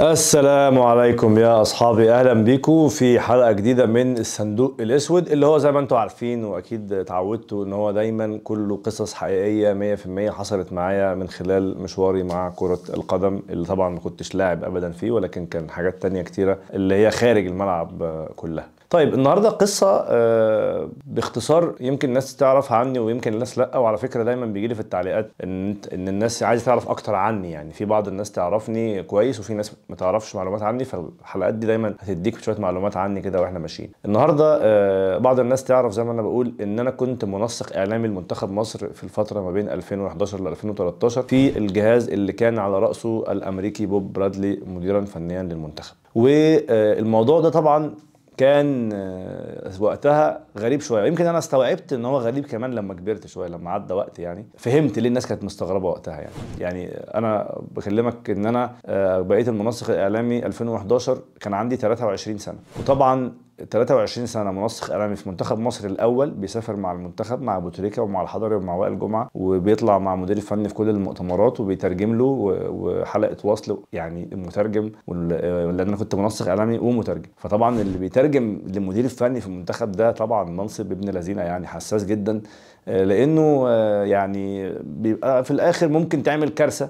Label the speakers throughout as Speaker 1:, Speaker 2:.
Speaker 1: السلام عليكم يا اصحابي اهلا بيكم في حلقه جديده من الصندوق الاسود اللي هو زي ما انتم عارفين واكيد اتعودتوا ان هو دايما كله قصص حقيقيه 100% حصلت معايا من خلال مشواري مع كره القدم اللي طبعا ما كنتش لاعب ابدا فيه ولكن كان حاجات تانية كتيره اللي هي خارج الملعب كلها طيب النهارده قصه آه، باختصار يمكن الناس تعرف عني ويمكن الناس لا وعلى فكره دايما بيجي لي في التعليقات ان ان الناس عايزه تعرف اكتر عني يعني في بعض الناس تعرفني كويس وفي ناس ما تعرفش معلومات عني فالحلقات دي دايما هتديك شويه معلومات عني كده واحنا ماشيين النهارده آه، بعض الناس تعرف زي ما انا بقول ان انا كنت منسق اعلامي لمنتخب مصر في الفتره ما بين 2011 ل 2013 في الجهاز اللي كان على راسه الامريكي بوب برادلي مديرا فنيا للمنتخب والموضوع ده طبعا كان آه، وقتها غريب شويه يمكن انا استوعبت ان هو غريب كمان لما كبرت شويه لما عدى وقت يعني فهمت ليه الناس كانت مستغربه وقتها يعني يعني انا بكلمك ان انا آه، بقيت المنسق الاعلامي 2011 كان عندي 23 سنه وطبعا 23 سنه منسق اعلامي في منتخب مصر الاول بيسافر مع المنتخب مع ابو تريكه ومع الحضري ومع وائل جمعه وبيطلع مع مدير الفني في كل المؤتمرات وبيترجم له وحلقه وصل يعني المترجم لان انا كنت منسق اعلامي ومترجم فطبعا اللي بيترجم للمدير الفني في المنتخب ده طبعا منصب ابن لذينه يعني حساس جدا آه، لانه آه، يعني بيبقى في الاخر ممكن تعمل كارثه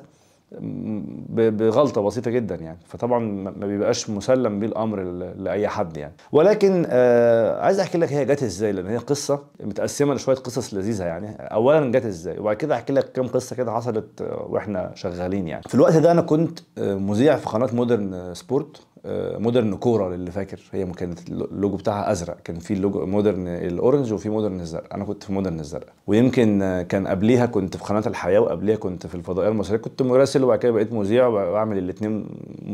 Speaker 1: بغلطه بسيطه جدا يعني فطبعا ما بيبقاش مسلم بيه الامر لاي حد يعني ولكن آه عايز احكي لك هي جت ازاي لان هي قصه متقسمه لشويه قصص لذيذه يعني اولا جت ازاي وبعد كده احكي لك كام قصه كده حصلت آه، واحنا شغالين يعني في الوقت ده انا كنت آه، مذيع في قناه مودرن آه، سبورت مودرن كوره للي فاكر هي كانت اللوجو بتاعها ازرق كان في اللوجو مودرن الاورنج وفي مودرن الزرق انا كنت في مودرن الزرق ويمكن كان قبليها كنت في قناه الحياه وقبليها كنت في الفضائيه المصريه كنت مراسل وبعد كده بقيت مذيع وبعمل الاثنين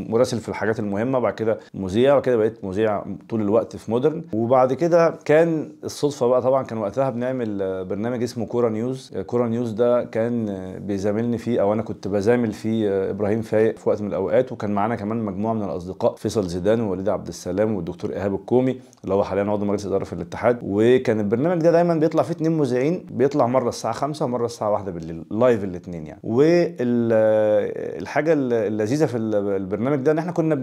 Speaker 1: مراسل في الحاجات المهمه وبعد كده مذيع وبعد كده بقيت مذيع طول الوقت في مودرن وبعد كده كان الصدفه بقى طبعا كان وقتها بنعمل برنامج اسمه كوره نيوز كوره نيوز ده كان بيزاملني فيه او انا كنت بزامل فيه ابراهيم فايق في وقت من الاوقات وكان معانا كمان مجموعه من الاصدقاء فيصل زيدان ووليد عبد السلام والدكتور ايهاب الكومي اللي هو حاليا عضو مجلس اداره في الاتحاد وكان البرنامج ده دايما بيطلع فيه اثنين مذيعين بيطلع مره الساعه 5 ومره الساعه 1 بالليل لايف الاثنين يعني الحاجه اللذيذه في البرنامج ده ان احنا كنا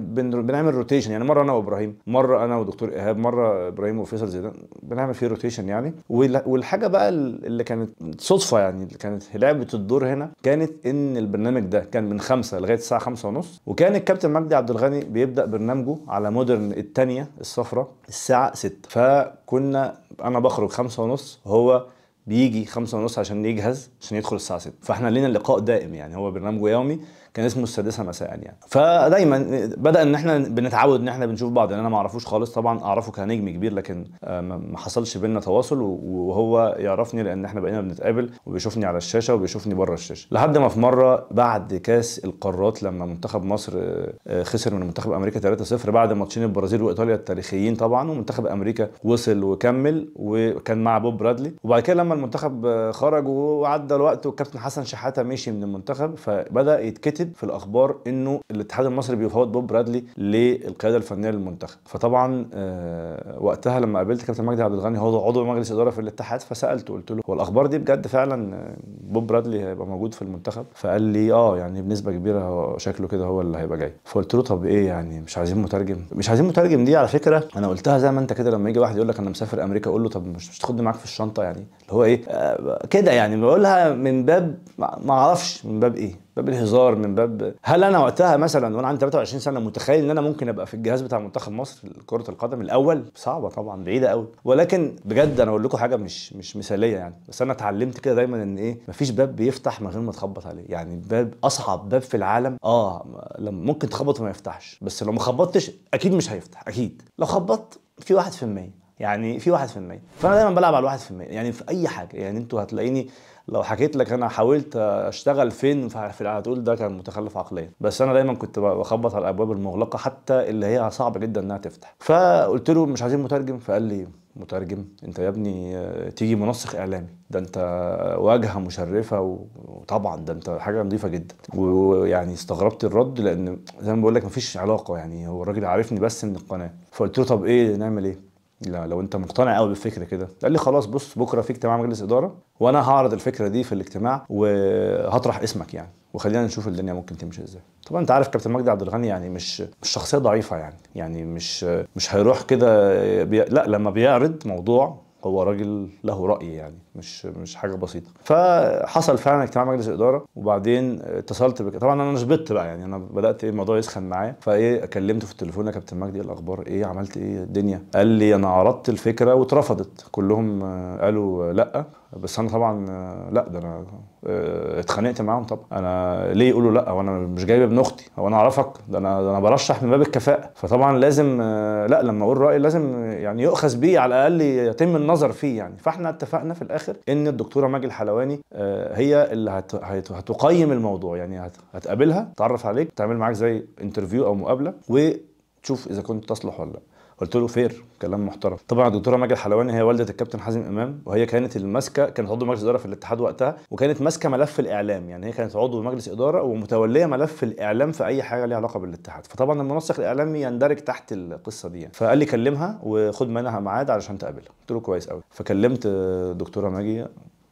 Speaker 1: بنعمل روتيشن يعني مره انا وابراهيم مره انا ودكتور ايهاب مره ابراهيم وفيصل زيدان بنعمل فيه روتيشن يعني والحاجه بقى اللي كانت صدفه يعني اللي كانت لعبت الدور هنا كانت ان البرنامج ده كان من خمسة لغايه الساعه خمسة ونص وكان الكابتن مجدي عبد الغني بيبدا برنامجه على مودرن الثانيه الصفراء الساعه 6 فكنا انا بخرج خمسة ونص هو بيجي خمسة ونص عشان يجهز عشان يدخل الساعة 6 فاحنا لنا لقاء دائم يعني هو برنامجه يومي كان اسمه السادسه مساء يعني فدايما بدا ان احنا بنتعود ان احنا بنشوف بعض يعني انا ما اعرفوش خالص طبعا اعرفه كنجم كبير لكن آه، ما حصلش بينا تواصل وهو يعرفني لان احنا بقينا بنتقابل وبيشوفني على الشاشه وبيشوفني بره الشاشه لحد ما في مره بعد كاس القارات لما منتخب مصر آه، خسر من منتخب امريكا 3-0 بعد ماتشين البرازيل وايطاليا التاريخيين طبعا ومنتخب امريكا وصل وكمل وكان مع بوب برادلي وبعد كده لما المنتخب آه، خرج وعدى الوقت والكابتن حسن شحاته مشي من المنتخب فبدا يتكتب متاكد في الاخبار انه الاتحاد المصري بيفاوض بوب برادلي للقياده الفنيه للمنتخب فطبعا آه، وقتها لما قابلت كابتن مجدي عبد الغني هو عضو مجلس اداره في الاتحاد فسالته قلت له هو الاخبار دي بجد فعلا آه، بوب برادلي هيبقى موجود في المنتخب فقال لي اه يعني بنسبه كبيره هو شكله كده هو اللي هيبقى جاي فقلت له طب ايه يعني مش عايزين مترجم مش عايزين مترجم دي على فكره انا قلتها زي ما انت كده لما يجي واحد يقول لك انا مسافر امريكا اقول له طب مش, مش تاخدني معاك في الشنطه يعني اللي هو ايه آه كده يعني بقولها من باب ما اعرفش من باب ايه باب الهزار من باب هل انا وقتها مثلا وانا عندي 23 سنه متخيل ان انا ممكن ابقى في الجهاز بتاع منتخب مصر لكره القدم الاول صعبه طبعا بعيده قوي ولكن بجد انا اقول لكم حاجه مش مش مثاليه يعني بس انا اتعلمت كده دايما ان ايه مفيش باب بيفتح من غير ما تخبط عليه يعني باب اصعب باب في العالم اه لما ممكن تخبط وما يفتحش بس لو ما خبطتش اكيد مش هيفتح اكيد لو خبطت في 1% يعني في 1% فانا دايما بلعب على 1% يعني في اي حاجه يعني انتوا هتلاقيني لو حكيت لك انا حاولت اشتغل فين في هتقول ده كان متخلف عقليا بس انا دايما كنت بخبط على الابواب المغلقه حتى اللي هي صعب جدا انها تفتح فقلت له مش عايزين مترجم فقال لي مترجم انت يا ابني تيجي منسق اعلامي ده انت واجهه مشرفه وطبعا ده انت حاجه نظيفه جدا ويعني استغربت الرد لان زي ما بقول لك مفيش علاقه يعني هو الراجل عارفني بس من القناه فقلت له طب ايه نعمل ايه لا لو انت مقتنع قوي بالفكره كده قال لي خلاص بص بكره في اجتماع مجلس اداره وانا هعرض الفكره دي في الاجتماع وهطرح اسمك يعني وخلينا نشوف الدنيا ممكن تمشي ازاي طبعا انت عارف كابتن مجدي عبد الغني يعني مش مش شخصيه ضعيفه يعني يعني مش مش هيروح كده بي... لا لما بيعرض موضوع هو راجل له راي يعني مش مش حاجه بسيطه فحصل فعلا اجتماع مجلس الاداره وبعدين اتصلت بك طبعا انا شبطت بقى يعني انا بدات ايه الموضوع يسخن معايا فايه كلمته في التليفون يا كابتن مجدي إيه الاخبار ايه عملت ايه الدنيا قال لي انا عرضت الفكره واترفضت كلهم قالوا لا بس انا طبعا آه، لا ده انا آه، اتخانقت معاهم طبعا انا ليه يقولوا لا وانا مش جايب ابن اختي هو انا اعرفك ده انا ده انا برشح من باب الكفاءه فطبعا لازم آه، لا لما اقول رايي لازم يعني يؤخذ بيه على الاقل يتم النظر فيه يعني فاحنا اتفقنا في الاخر ان الدكتوره ماجي الحلواني هي اللي هتقيم الموضوع يعني هتقابلها تعرف عليك تعمل معاك زي انترفيو او مقابله وتشوف اذا كنت تصلح ولا لا قلت له فير كلام محترم طبعا الدكتوره ماجد حلواني هي والده الكابتن حازم امام وهي كانت الماسكه كانت عضو مجلس اداره في الاتحاد وقتها وكانت ماسكه ملف الاعلام يعني هي كانت عضو مجلس اداره ومتوليه ملف الاعلام في اي حاجه ليها علاقه بالاتحاد فطبعا المنسق الاعلامي يندرج تحت القصه دي يعني. فقال لي كلمها وخد منها ميعاد علشان تقابلها قلت له كويس قوي فكلمت دكتوره ماجي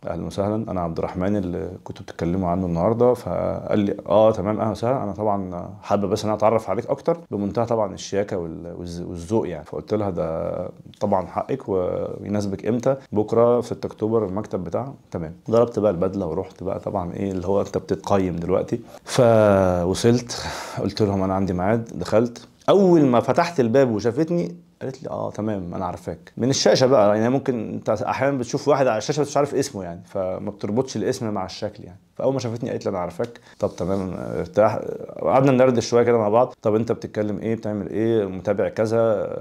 Speaker 1: اهلا وسهلا انا عبد الرحمن اللي كنتوا بتتكلموا عنه النهارده فقال لي اه تمام اهلا وسهلا انا طبعا حابب بس ان انا اتعرف عليك اكتر بمنتهى طبعا الشياكه والذوق يعني فقلت لها ده طبعا حقك ويناسبك امتى بكره 6 اكتوبر المكتب بتاعه تمام ضربت بقى البدله ورحت بقى طبعا ايه اللي هو انت بتتقيم دلوقتي فوصلت قلت لهم انا عندي ميعاد دخلت اول ما فتحت الباب وشافتني قالت لي اه تمام انا عارفاك من الشاشه بقى يعني ممكن انت احيانا بتشوف واحد على الشاشه بس مش عارف اسمه يعني فما بتربطش الاسم مع الشكل يعني فاول ما شافتني قالت لي انا عارفاك طب تمام ارتاح قعدنا نرد شويه كده مع بعض طب انت بتتكلم ايه بتعمل ايه متابع كذا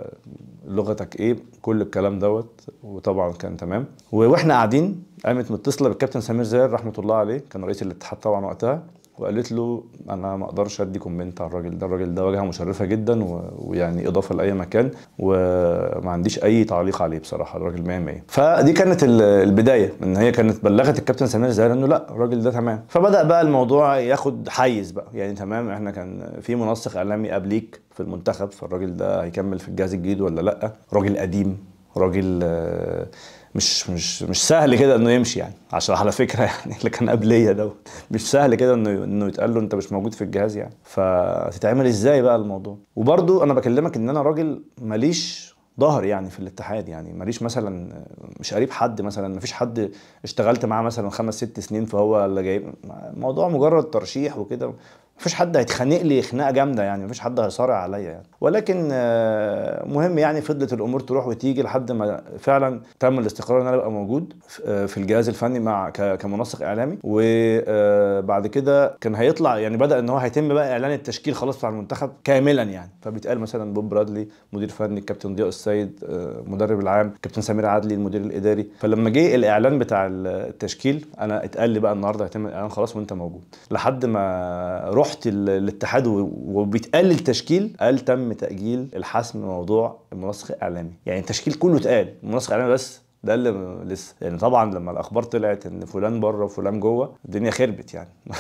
Speaker 1: لغتك ايه كل الكلام دوت وطبعا كان تمام واحنا قاعدين قامت متصله بالكابتن سمير زاهر رحمه الله عليه كان رئيس الاتحاد طبعا وقتها وقالت له انا ما اقدرش ادي كومنت على الراجل ده الراجل ده واجهه مشرفه جدا و... ويعني اضافه لاي مكان وما عنديش اي تعليق عليه بصراحه الراجل 100 100 فدي كانت البدايه ان هي كانت بلغت الكابتن سمير زاهر انه لا الراجل ده تمام فبدا بقى الموضوع ياخد حيز بقى يعني تمام احنا كان في منسق اعلامي قبليك في المنتخب فالراجل ده هيكمل في الجهاز الجديد ولا لا راجل قديم راجل آه، مش مش مش سهل كده انه يمشي يعني عشان على فكره يعني اللي كان قبليا دوت مش سهل كده انه انه يتقال له انت مش موجود في الجهاز يعني فتتعمل ازاي بقى الموضوع وبرده انا بكلمك ان انا راجل ماليش ظهر يعني في الاتحاد يعني ماليش مثلا مش قريب حد مثلا مفيش حد اشتغلت معاه مثلا خمس ست سنين فهو اللي جايب الموضوع مجرد ترشيح وكده مفيش حد هيتخانق لي خناقه جامده يعني مفيش حد هيصارع عليا يعني ولكن آه، مهم يعني فضلت الامور تروح وتيجي لحد ما فعلا تم الاستقرار ان انا ابقى موجود آه، في الجهاز الفني مع كمنسق اعلامي وبعد آه، كده كان هيطلع يعني بدا ان هو هيتم بقى اعلان التشكيل خلاص بتاع المنتخب كاملا يعني فبيتقال مثلا بوب برادلي مدير فني الكابتن ضياء السيد المدرب العام كابتن سمير عدلي المدير الاداري فلما جه الاعلان بتاع التشكيل انا اتقال لي بقى النهارده هيتم الاعلان خلاص وانت موجود لحد ما روح رحت الاتحاد وبيتقال التشكيل قال تم تاجيل الحسم موضوع المنسق الاعلامي يعني التشكيل كله اتقال المنسق الاعلامي بس ده اللي لسه يعني طبعا لما الاخبار طلعت ان فلان بره وفلان جوه الدنيا خربت يعني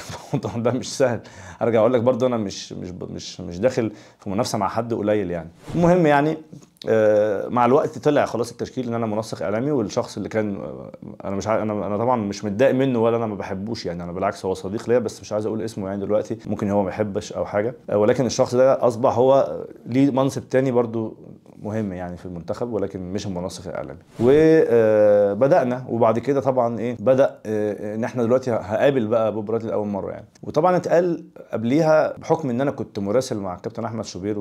Speaker 1: الموضوع ده مش سهل ارجع اقول لك برضه انا مش مش مش مش داخل في منافسه مع حد قليل يعني المهم يعني آه، مع الوقت طلع خلاص التشكيل ان انا منسق اعلامي والشخص اللي كان آه، انا مش انا انا طبعا مش متضايق منه ولا انا ما بحبوش يعني انا بالعكس هو صديق ليا بس مش عايز اقول اسمه يعني دلوقتي ممكن هو ما يحبش او حاجه آه، ولكن الشخص ده اصبح هو ليه منصب تاني برضو مهم يعني في المنتخب ولكن مش المنسق الاعلامي وبدانا وبعد كده طبعا ايه بدا آه، ان احنا دلوقتي هقابل بقى بوب برادلي لاول مره يعني وطبعا اتقال قبليها بحكم ان انا كنت مراسل مع الكابتن احمد شوبير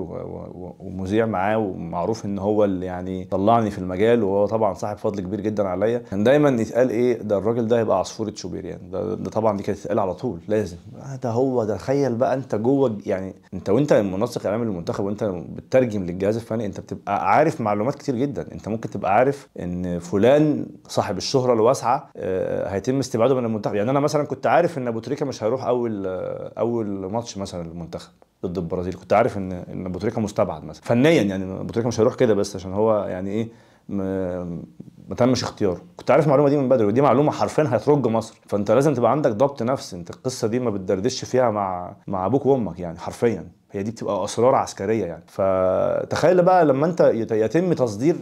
Speaker 1: ومذيع معاه ومعروف ان هو اللي يعني طلعني في المجال وهو طبعا صاحب فضل كبير جدا عليا كان دايما يتقال ايه ده الراجل ده هيبقى عصفوره شوبير يعني ده, ده طبعا دي كانت تتقال على طول لازم آه، ده هو ده تخيل بقى انت جوه يعني انت وانت منسق اعلامي للمنتخب وانت بتترجم للجهاز الفني انت بتبقى عارف معلومات كتير جدا انت ممكن تبقى عارف ان فلان صاحب الشهره الواسعه آه، هيتم استبعاده من المنتخب يعني انا مثلا كنت عارف ان ابو تريكه مش هيروح اول آه، اول ماتش مثلا للمنتخب ضد البرازيل كنت عارف ان ان ابو تريكه مستبعد مثلا فنيا يعني ابو تريكه مش هيروح كده بس عشان هو يعني ايه ما تمش اختياره كنت عارف المعلومه دي من بدري ودي معلومه حرفيا هترج مصر فانت لازم تبقى عندك ضبط نفس انت القصه دي ما بتدردش فيها مع مع ابوك وامك يعني حرفيا هي دي بتبقى اسرار عسكريه يعني فتخيل بقى لما انت يتم تصدير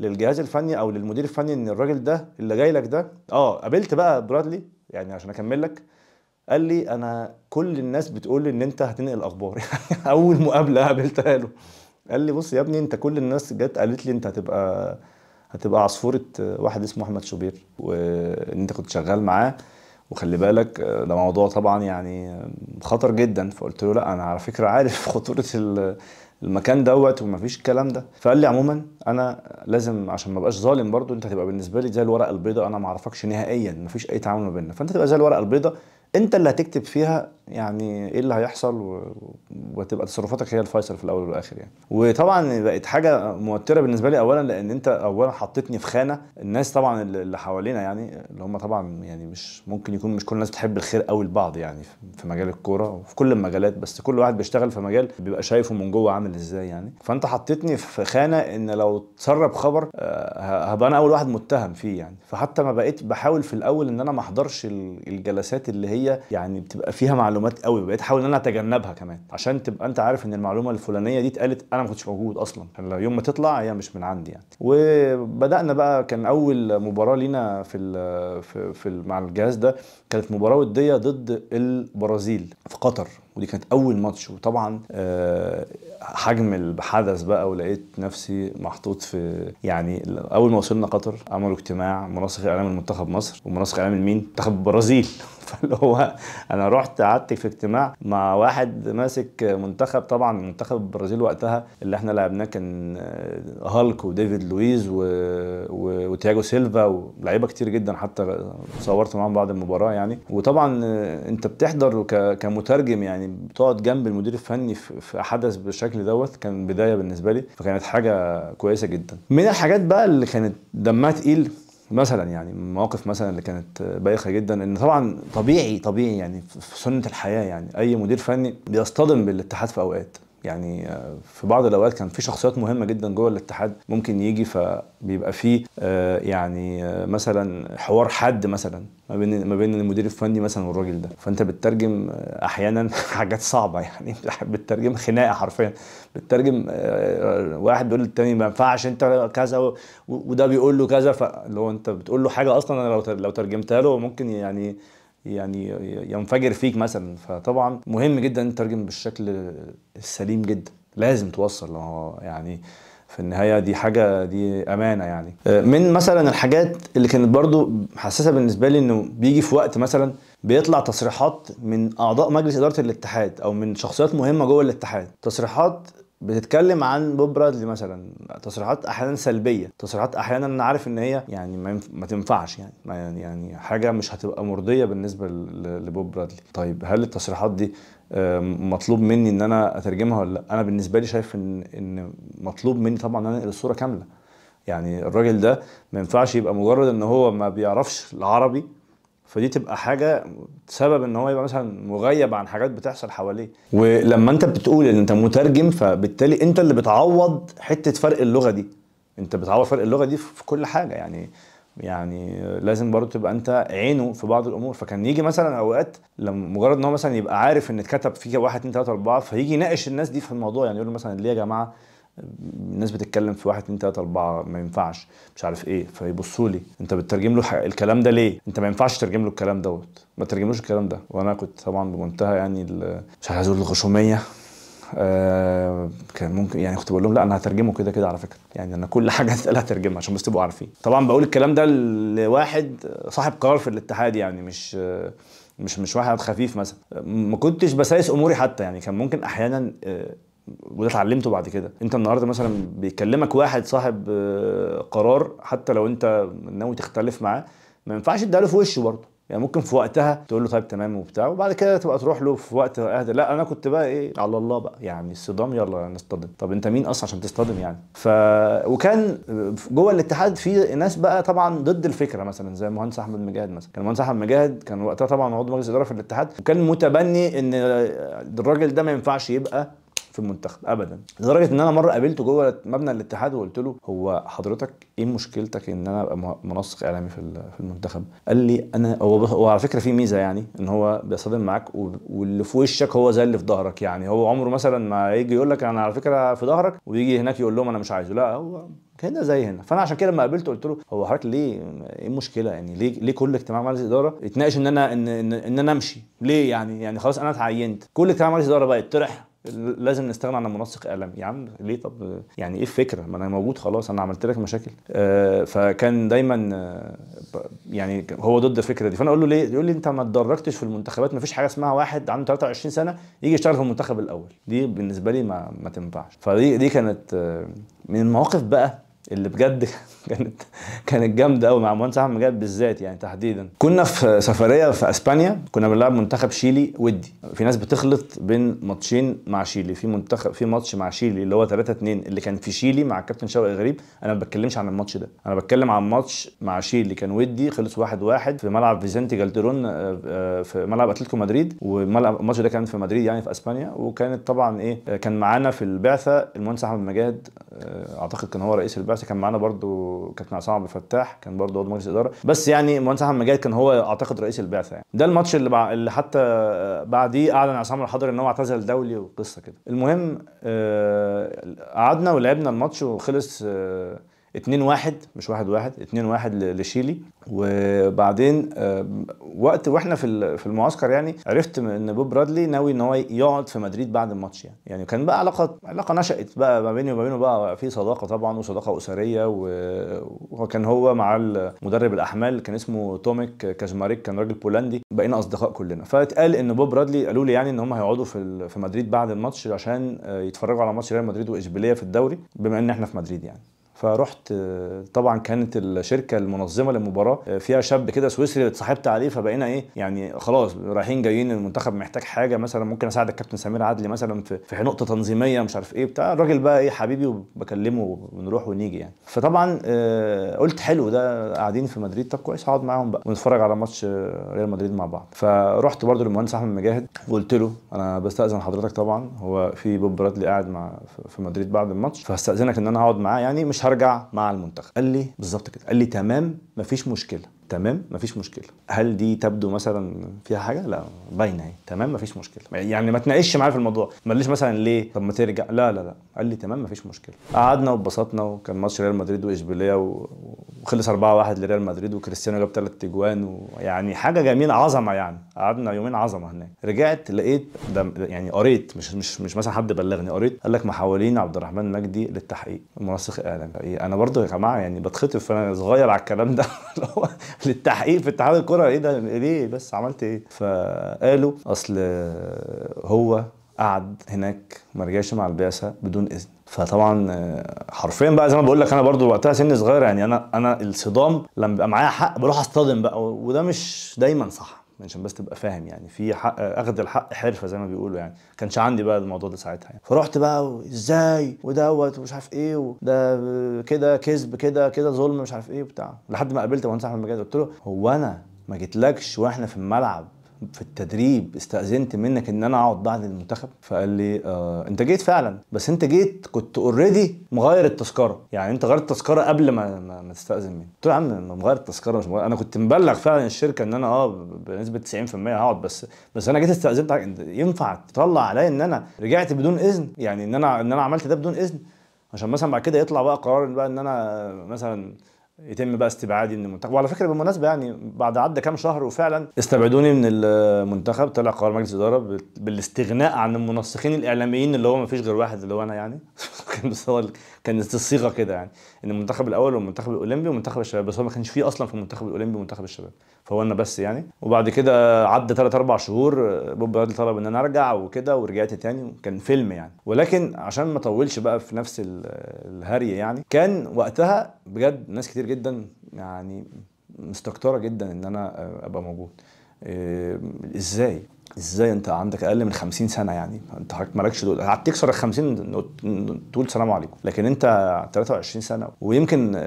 Speaker 1: للجهاز الفني او للمدير الفني ان الراجل ده اللي جاي لك ده اه قابلت بقى برادلي يعني عشان اكمل لك قال لي انا كل الناس بتقول لي ان انت هتنقل اخبار يعني اول مقابله قابلتها له قال لي بص يا ابني انت كل الناس جت قالت لي انت هتبقى هتبقى عصفوره واحد اسمه احمد شوبير وان انت كنت شغال معاه وخلي بالك آه، ده موضوع طبعا يعني خطر جدا فقلت له لا انا على فكره عارف خطوره المكان دوت ومفيش الكلام ده فقال لي عموما انا لازم عشان ما بقاش ظالم برضو انت هتبقى بالنسبه لي زي الورقه البيضاء انا ما اعرفكش نهائيا مفيش اي تعامل ما بيننا فانت تبقى زي الورقه البيضاء انت اللي هتكتب فيها يعني ايه اللي هيحصل وهتبقى وتبقى تصرفاتك هي الفيصل في الاول والاخر يعني وطبعا بقت حاجه موتره بالنسبه لي اولا لان انت اولا حطيتني في خانه الناس طبعا اللي حوالينا يعني اللي هم طبعا يعني مش ممكن يكون مش كل الناس بتحب الخير قوي لبعض يعني في مجال الكوره وفي كل المجالات بس كل واحد بيشتغل في مجال بيبقى شايفه من جوه عامل ازاي يعني فانت حطيتني في خانه ان لو تسرب خبر آه، هبقى انا اول واحد متهم فيه يعني فحتى ما بقيت بحاول في الاول ان انا ما احضرش الجلسات اللي هي هي يعني بتبقى فيها معلومات قوي بقيت احاول ان انا اتجنبها كمان عشان تبقى انت عارف ان المعلومه الفلانيه دي اتقالت انا ما كنتش موجود اصلا يوم ما تطلع هي مش من عندي يعني وبدانا بقى كان اول مباراه لينا في الـ في, في الـ مع الجهاز ده كانت مباراه وديه ضد البرازيل في قطر ودي كانت اول ماتش وطبعا آه، حجم الحدث بقى ولقيت نفسي محطوط في يعني اول ما وصلنا قطر عملوا اجتماع مراسخ اعلام المنتخب مصر ومراسخ اعلام المين منتخب البرازيل فاللي هو هو انا رحت قعدت في اجتماع مع واحد ماسك منتخب طبعا منتخب البرازيل وقتها اللي احنا لعبناه كان آه، هالك وديفيد لويز و... و... وتياجو سيلفا ولاعيبه كتير جدا حتى صورت معاهم بعد المباراه يعني وطبعا آه، انت بتحضر ك... كمترجم يعني بتقعد جنب المدير الفني في حدث بالشكل دوت كان بدايه بالنسبه لي فكانت حاجه كويسه جدا من الحاجات بقى اللي كانت دمها تقيل مثلا يعني مواقف مثلا اللي كانت بايخه جدا ان طبعا طبيعي طبيعي يعني في سنه الحياه يعني اي مدير فني بيصطدم بالاتحاد في اوقات يعني آه، في بعض الاوقات كان في شخصيات مهمه جدا جوه الاتحاد ممكن يجي فبيبقى فيه آه، يعني آه، مثلا حوار حد مثلا ما بين ما بين المدير الفني مثلا والراجل ده فانت بتترجم احيانا حاجات صعبه يعني بتترجم خناقه حرفيا بتترجم واحد بيقول للتاني ما ينفعش انت كذا وده بيقول له كذا فاللي هو انت بتقول له حاجه اصلا لو لو ترجمتها له ممكن يعني يعني ينفجر فيك مثلا فطبعا مهم جدا ان تترجم بالشكل السليم جدا لازم توصل هو يعني في النهايه دي حاجه دي امانه يعني من مثلا الحاجات اللي كانت برضو حساسه بالنسبه لي انه بيجي في وقت مثلا بيطلع تصريحات من اعضاء مجلس اداره الاتحاد او من شخصيات مهمه جوه الاتحاد تصريحات بتتكلم عن بوب برادلي مثلا تصريحات احيانا سلبيه تصريحات احيانا انا عارف ان هي يعني ما تنفعش يعني ما يعني حاجه مش هتبقى مرضيه بالنسبه لبوب برادلي طيب هل التصريحات دي مطلوب مني ان انا اترجمها ولا لا انا بالنسبه لي شايف ان ان مطلوب مني طبعا ان انا انقل الصوره كامله يعني الراجل ده ما ينفعش يبقى مجرد ان هو ما بيعرفش العربي فدي تبقى حاجه سبب ان هو يبقى مثلا مغيب عن حاجات بتحصل حواليه ولما انت بتقول ان انت مترجم فبالتالي انت اللي بتعوض حته فرق اللغه دي انت بتعوض فرق اللغه دي في كل حاجه يعني يعني لازم برضه تبقى انت عينه في بعض الامور فكان يجي مثلا اوقات لما مجرد ان هو مثلا يبقى عارف ان اتكتب فيه واحد اثنين ثلاثه اربعه فيجي يناقش الناس دي في الموضوع يعني يقول مثلا ليه يا جماعه الناس بتتكلم في واحد اتنين تلاته اربعه ما ينفعش مش عارف ايه فيبصوا لي انت بتترجم له الكلام ده ليه؟ انت ما ينفعش تترجم له الكلام دوت ما ترجملوش الكلام ده وانا كنت طبعا بمنتهى يعني مش عايز اقول الغشوميه آه كان ممكن يعني كنت بقول لهم لا انا هترجمه كده كده على فكره يعني انا كل حاجه هتقال هترجمها عشان بس تبقوا عارفين طبعا بقول الكلام ده لواحد صاحب قرار في الاتحاد يعني مش مش مش واحد خفيف مثلا ما كنتش بسايس اموري حتى يعني كان ممكن احيانا آه وده اتعلمته بعد كده انت النهارده مثلا بيكلمك واحد صاحب آه، قرار حتى لو انت ناوي تختلف معاه ما ينفعش تديها في وشه برضه يعني ممكن في وقتها تقول له طيب تمام وبتاع وبعد كده تبقى تروح له في وقت اهدى لا انا كنت بقى ايه على الله بقى يعني الصدام يلا نصطدم طب انت مين اصلا عشان تصطدم يعني ف وكان آه، جوه الاتحاد في ناس بقى طبعا ضد الفكره مثلا زي المهندس احمد مجاهد مثلا كان المهندس احمد مجاهد كان وقتها طبعا عضو مجلس اداره في الاتحاد وكان متبني ان آه، الراجل ده ما ينفعش يبقى في المنتخب ابدا لدرجه ان انا مره قابلته جوه مبنى الاتحاد وقلت له هو حضرتك ايه مشكلتك ان انا ابقى منسق اعلامي في المنتخب قال لي انا هو, هو على فكره في ميزه يعني ان هو بيصادم معاك واللي في وشك هو زي اللي في ظهرك يعني هو عمره مثلا ما يجي يقول لك انا على فكره في ظهرك ويجي هناك يقول لهم انا مش عايزه لا هو هنا زي هنا فانا عشان كده لما قابلته قلت له هو حضرتك ليه ايه المشكله يعني ليه ليه كل اجتماع مجلس اداره يتناقش ان انا ان ان, إن انا امشي ليه يعني يعني خلاص انا اتعينت كل اجتماع مجلس اداره بقى يطرح لازم نستغنى عن منسق اعلامي يا عم ليه طب يعني ايه الفكره ما انا موجود خلاص انا عملت لك مشاكل آه، فكان دايما آه، يعني هو ضد الفكره دي فانا اقول له ليه يقول لي انت ما اتدرجتش في المنتخبات ما فيش حاجه اسمها واحد عنده 23 سنه يجي يشتغل في المنتخب الاول دي بالنسبه لي ما, ما تنفعش فدي دي كانت آه، من المواقف بقى اللي بجد كانت كانت جامده قوي مع مهندس احمد مجاد بالذات يعني تحديدا كنا في سفريه في اسبانيا كنا بنلعب منتخب شيلي ودي في ناس بتخلط بين ماتشين مع شيلي في منتخب في ماتش مع شيلي اللي هو 3 2 اللي كان في شيلي مع الكابتن شوقي غريب انا ما بتكلمش عن الماتش ده انا بتكلم عن ماتش مع شيلي كان ودي خلص 1 1 في ملعب فيزنتي جالتيرون آه، آه، في ملعب اتلتيكو مدريد والملعب الماتش ده كان في مدريد يعني في اسبانيا وكانت طبعا ايه آه، كان معانا في البعثه المهندس احمد مجاد اعتقد كان هو رئيس البعثه المدرسه كان معانا برضو كابتن عصام عبد الفتاح كان برضو عضو مجلس اداره بس يعني المهندس احمد مجاهد كان هو اعتقد رئيس البعثه يعني ده الماتش اللي, بع... اللي حتى بعديه اعلن عصام الحضري ان هو اعتزل دولي وقصه كده المهم آه، قعدنا آه... ولعبنا الماتش وخلص آه... 2-1 مش 1-1 2-1 لشيلي وبعدين وقت واحنا في المعسكر يعني عرفت ان بوب برادلي ناوي ان هو يقعد في مدريد بعد الماتش يعني يعني كان بقى علاقه علاقه نشات بقى ما بيني وما بينه بقى في صداقه طبعا وصداقه اسريه وكان هو مع مدرب الاحمال كان اسمه توميك كاجماريك كان راجل بولندي بقينا اصدقاء كلنا فاتقال ان بوب برادلي قالوا لي يعني ان هم هيقعدوا في في مدريد بعد الماتش عشان آه، يتفرجوا على ماتش ريال مدريد واشبيليه في الدوري بما ان احنا في مدريد يعني فرحت طبعا كانت الشركه المنظمه للمباراه فيها شاب كده سويسري اتصاحبت عليه فبقينا ايه يعني خلاص رايحين جايين المنتخب محتاج حاجه مثلا ممكن اساعد الكابتن سمير عدلي مثلا في نقطه تنظيميه مش عارف ايه بتاع الراجل بقى ايه حبيبي وبكلمه ونروح ونيجي يعني فطبعا آه، قلت حلو ده قاعدين في مدريد طب كويس هقعد معاهم بقى ونتفرج على ماتش ريال مدريد مع بعض فرحت برده للمهندس احمد مجاهد وقلت له انا بستاذن حضرتك طبعا هو في بوب برادلي قاعد مع في مدريد بعد الماتش فهستاذنك ان انا اقعد معاه يعني مش هرجع مع المنتخب قال لي بالظبط كده قال لي تمام مفيش مشكله تمام مفيش مشكله هل دي تبدو مثلا فيها حاجه لا باينه اهي تمام مفيش مشكله يعني ما تناقشش معايا في الموضوع ما قاليش مثلا ليه طب ما ترجع لا لا لا قال لي تمام مفيش مشكله قعدنا وبسطنا وكان ماتش ريال مدريد واشبيليه و... وخلص 4-1 لريال مدريد وكريستيانو جاب ثلاث اجوان ويعني حاجه جميله عظمه يعني قعدنا يومين عظمه هناك رجعت لقيت ده يعني قريت مش مش مش مثلا حد بلغني قريت قال لك محولين عبد الرحمن مجدي للتحقيق المنسق اعلام إيه انا برضو يا جماعه يعني بتخطف فانا صغير على الكلام ده اللي هو للتحقيق في اتحاد الكره ايه ده ليه بس عملت ايه فقالوا اصل هو قعد هناك ما رجعش مع البعثه بدون اذن فطبعا آه، حرفيا بقى زي ما بقول لك انا برضو وقتها سن صغير يعني انا انا الصدام لما بيبقى معايا حق بروح اصطدم بقى وده مش دايما صح عشان بس تبقى فاهم يعني في حق اخد الحق حرفه زي ما بيقولوا يعني كانش عندي بقى الموضوع ده ساعتها يعني فرحت بقى ازاي ودوت ومش عارف ايه وده كده كذب كده كده ظلم مش عارف ايه وبتاع لحد ما قابلت مهندس احمد مجاد قلت له هو انا ما جيتلكش واحنا في الملعب في التدريب استأذنت منك ان انا اقعد بعد المنتخب فقال لي آه انت جيت فعلا بس انت جيت كنت اوريدي مغير التذكره يعني انت غيرت التذكره قبل ما ما, تستأذن مني قلت له يا عم مغير التذكره مش مغير. انا كنت مبلغ فعلا الشركه ان انا اه بنسبه 90% هقعد بس بس انا جيت استأذنت ينفع تطلع عليا ان انا رجعت بدون اذن يعني ان انا ان انا عملت ده بدون اذن عشان مثلا بعد كده يطلع بقى قرار بقى ان انا آه، مثلا يتم بقى استبعادي من المنتخب وعلى فكره بالمناسبه يعني بعد عدى كام شهر وفعلا استبعدوني من المنتخب طلع قرار مجلس اداره بالاستغناء عن المنسقين الاعلاميين اللي هو ما فيش غير واحد اللي هو انا يعني كان بس هو كانت الصيغه كده يعني ان المنتخب الاول والمنتخب الاولمبي ومنتخب الشباب بس هو ما كانش فيه اصلا في المنتخب الاولمبي ومنتخب الشباب فهو انا بس يعني وبعد كده عدى ثلاث اربع شهور بوب بدل طلب ان انا ارجع وكده ورجعت تاني وكان فيلم يعني ولكن عشان ما اطولش بقى في نفس الهري يعني كان وقتها بجد ناس كتير جدا يعني مستكتره جدا ان انا ابقى موجود إيه، ازاي ازاي انت عندك اقل من 50 سنه يعني انت حضرتك مالكش دول قعدت تكسر ال 50 تقول سلام عليكم لكن انت 23 سنه ويمكن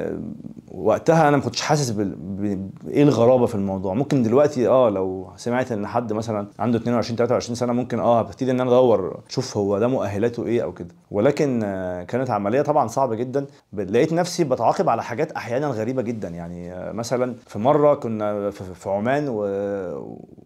Speaker 1: وقتها انا ما كنتش حاسس بايه ب... ايه الغرابه في الموضوع ممكن دلوقتي اه لو سمعت ان حد مثلا عنده 22 23 سنه ممكن اه ابتدي ان انا ادور شوف هو ده مؤهلاته ايه او كده ولكن كانت عمليه طبعا صعبه جدا لقيت نفسي بتعاقب على حاجات احيانا غريبه جدا يعني مثلا في مره كنا في عمان و...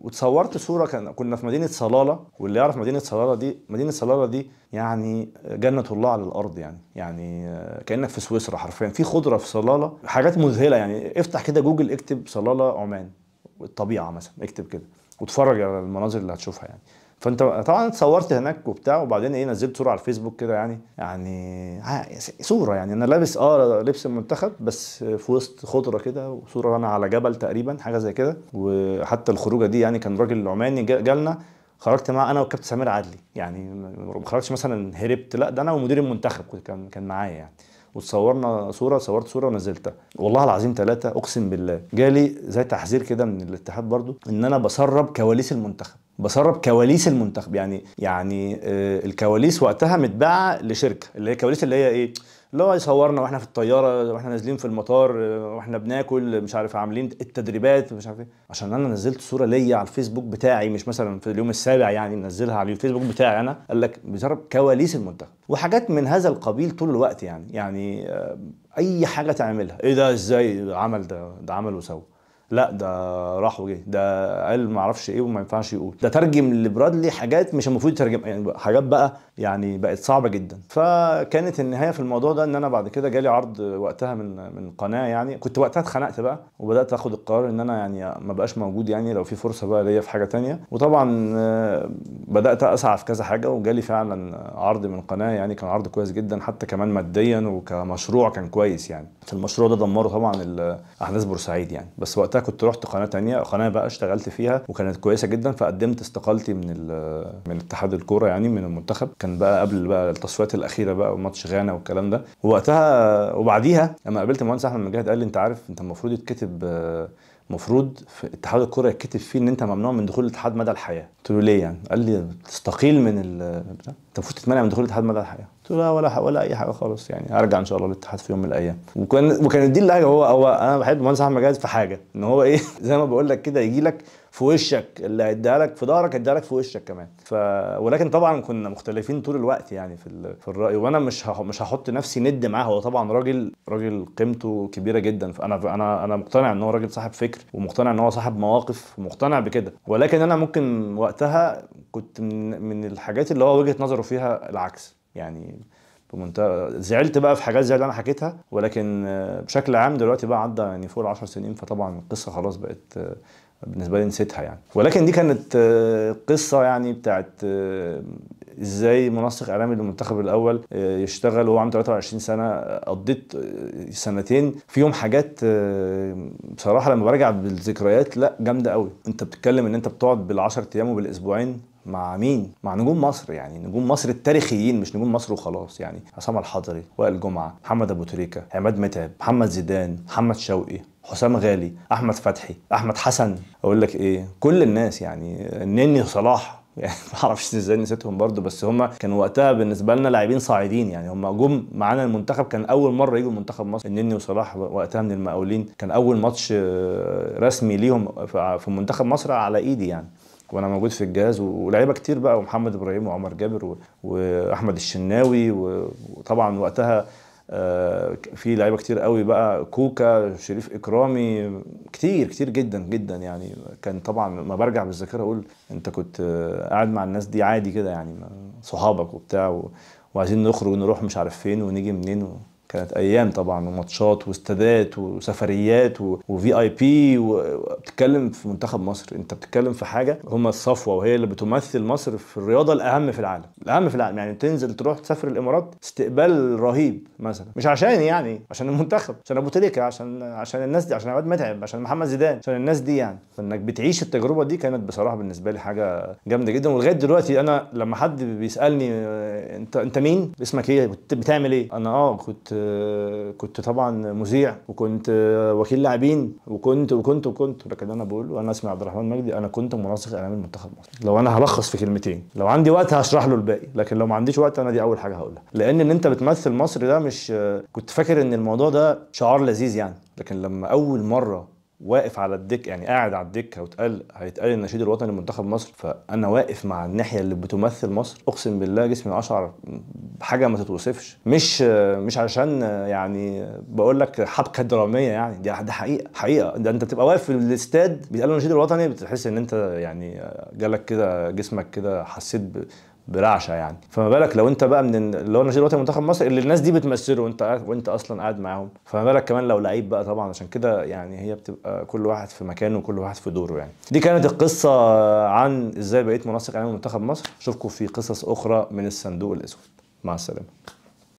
Speaker 1: وتصورت صوره كان كنا في مدينه صلاله واللي يعرف مدينه صلاله دي مدينه صلاله دي يعني جنه الله على الارض يعني يعني كانك في سويسرا حرفيا في خضره في صلاله حاجات مذهله يعني افتح كده جوجل اكتب صلاله عمان الطبيعه مثلا اكتب كده واتفرج على المناظر اللي هتشوفها يعني فانت طبعا اتصورت هناك وبتاع وبعدين ايه نزلت صوره على الفيسبوك كده يعني يعني صوره يعني انا لابس اه لبس المنتخب بس في وسط خضره كده وصوره انا على جبل تقريبا حاجه زي كده وحتى الخروجه دي يعني كان راجل عماني جالنا خرجت معاه انا والكابتن سمير عدلي يعني ما خرجتش مثلا هربت لا ده انا ومدير المنتخب كان كان معايا يعني وتصورنا صوره صورت صوره ونزلتها والله العظيم ثلاثه اقسم بالله جالي زي تحذير كده من الاتحاد برضو ان انا بسرب كواليس المنتخب بسرب كواليس المنتخب يعني يعني آه، الكواليس وقتها متباعه لشركه اللي هي الكواليس اللي هي ايه اللي هو يصورنا واحنا في الطياره واحنا نازلين في المطار آه، واحنا بناكل مش عارف عاملين التدريبات مش عارف ايه عشان انا نزلت صوره ليا على الفيسبوك بتاعي مش مثلا في اليوم السابع يعني منزلها على الفيسبوك بتاعي انا قال لك بيسرب كواليس المنتخب وحاجات من هذا القبيل طول الوقت يعني يعني آه، اي حاجه تعملها ايه ده ازاي إيه عمل ده ده عمل وسوى لا ده راح وجه ده قال ما اعرفش ايه وما ينفعش يقول ده ترجم لبرادلي حاجات مش المفروض يترجم يعني حاجات بقى يعني بقت صعبه جدا فكانت النهايه في الموضوع ده ان انا بعد كده جالي عرض وقتها من من قناه يعني كنت وقتها اتخنقت بقى وبدات اخد القرار ان انا يعني ما بقاش موجود يعني لو في فرصه بقى ليا في حاجه تانية وطبعا آه، بدات اسعى في كذا حاجه وجالي فعلا عرض من قناه يعني كان عرض كويس جدا حتى كمان ماديا وكمشروع كان كويس يعني في المشروع ده دمره طبعا احداث بورسعيد يعني بس وقتها وقتها كنت رحت قناه تانية قناه بقى اشتغلت فيها وكانت كويسه جدا فقدمت استقالتي من من اتحاد الكوره يعني من المنتخب كان بقى قبل بقى التصفيات الاخيره بقى وماتش غانا والكلام ده ووقتها وبعديها لما قابلت المهندس احمد مجاهد قال لي انت عارف انت المفروض يتكتب المفروض آه، في اتحاد الكوره يتكتب فيه ان انت ممنوع من دخول الاتحاد مدى الحياه قلت له ليه يعني؟ قال لي تستقيل من البتاع انت المفروض تتمنع من دخول الاتحاد مدى الحياه قلت له لا ولا حق ولا اي حاجه خالص يعني هرجع ان شاء الله للاتحاد في يوم من الايام وكان وكان دي اللهجه هو هو انا بحب مهندس احمد جاهز في حاجه ان هو ايه زي ما بقول لك كده يجي لك في وشك اللي هيديها لك في ظهرك هيديها لك في وشك كمان ف ولكن طبعا كنا مختلفين طول الوقت يعني في ال... في الراي وانا مش هح... مش هحط نفسي ند معاه هو طبعا راجل راجل قيمته كبيره جدا فانا انا انا مقتنع ان هو راجل صاحب فكر ومقتنع ان هو صاحب مواقف ومقتنع بكده ولكن انا ممكن وقت وقتها كنت من, من الحاجات اللي هو وجهه نظره فيها العكس يعني بمنتهى زعلت بقى في حاجات زي اللي انا حكيتها ولكن بشكل عام دلوقتي بقى عدى يعني فوق ال 10 سنين فطبعا القصه خلاص بقت بالنسبه لي نسيتها يعني ولكن دي كانت قصه يعني بتاعت ازاي منسق اعلامي للمنتخب الاول آه، يشتغل وهو عنده 23 سنه آه، قضيت آه، سنتين فيهم حاجات بصراحه لما برجع بالذكريات لا جامده قوي انت بتتكلم ان انت بتقعد بال10 ايام وبالاسبوعين مع مين؟ مع نجوم مصر يعني نجوم مصر التاريخيين مش نجوم مصر وخلاص يعني عصام الحضري، وائل جمعه، محمد ابو تريكه، عماد متعب، محمد زيدان، محمد شوقي، حسام غالي، احمد فتحي، احمد حسن، اقول لك ايه؟ كل الناس يعني النني صلاح يعني ما اعرفش ازاي نسيتهم برضو بس هم كانوا وقتها بالنسبه لنا لاعبين صاعدين يعني هم جم معانا المنتخب كان اول مره يجوا منتخب مصر النني وصلاح وقتها من المقاولين كان اول ماتش آه، رسمي ليهم في منتخب مصر على ايدي يعني وانا موجود في الجهاز ولاعيبه كتير بقى ومحمد ابراهيم وعمر جابر واحمد الشناوي وطبعا وقتها في لعيبه كتير قوي بقى كوكا شريف اكرامي كتير كتير جدا جدا يعني كان طبعا ما برجع بالذاكره اقول انت كنت قاعد مع الناس دي عادي كده يعني صحابك وبتاع وعايزين نخرج ونروح مش عارف فين ونيجي منين و... كانت ايام طبعا وماتشات واستادات وسفريات وفي اي بي وبتتكلم في منتخب مصر انت بتتكلم في حاجه هم الصفوه وهي اللي بتمثل مصر في الرياضه الاهم في العالم الاهم في العالم يعني تنزل تروح تسافر الامارات استقبال رهيب مثلا مش عشان يعني عشان المنتخب عشان ابو تريكه عشان عشان الناس دي عشان عماد متعب عشان محمد زيدان عشان الناس دي يعني فانك بتعيش التجربه دي كانت بصراحه بالنسبه لي حاجه جامده جدا ولغايه دلوقتي انا لما حد بيسالني انت انت مين اسمك ايه بتعمل ايه انا اه كنت كنت طبعا مذيع وكنت وكيل لاعبين وكنت وكنت وكنت لكن انا بقول وانا اسمي عبد الرحمن مجدي انا كنت منسق اعلامي المنتخب مصر لو انا هلخص في كلمتين لو عندي وقت هشرح له الباقي لكن لو ما عنديش وقت انا دي اول حاجه هقولها لان ان انت بتمثل مصر ده مش كنت فاكر ان الموضوع ده شعار لذيذ يعني لكن لما اول مره واقف على الدكه يعني قاعد على الدكه واتقال هيتقال النشيد الوطني لمنتخب مصر فانا واقف مع الناحيه اللي بتمثل مصر اقسم بالله جسمي اشعر بحاجه ما تتوصفش مش مش عشان يعني بقول لك حبكه دراميه يعني دي حقيقه حقيقه ده انت بتبقى واقف في الاستاد بيتقال النشيد الوطني بتحس ان انت يعني جالك كده جسمك كده حسيت برعشه يعني فما بالك لو انت بقى من اللي هو الناشئ الوطني منتخب مصر اللي الناس دي بتمثله وانت وانت اصلا قاعد معاهم فما بالك كمان لو لعيب بقى طبعا عشان كده يعني هي بتبقى كل واحد في مكانه وكل واحد في دوره يعني دي كانت القصه عن ازاي بقيت منسق اعلام يعني منتخب مصر اشوفكم في قصص اخرى من الصندوق الاسود مع السلامه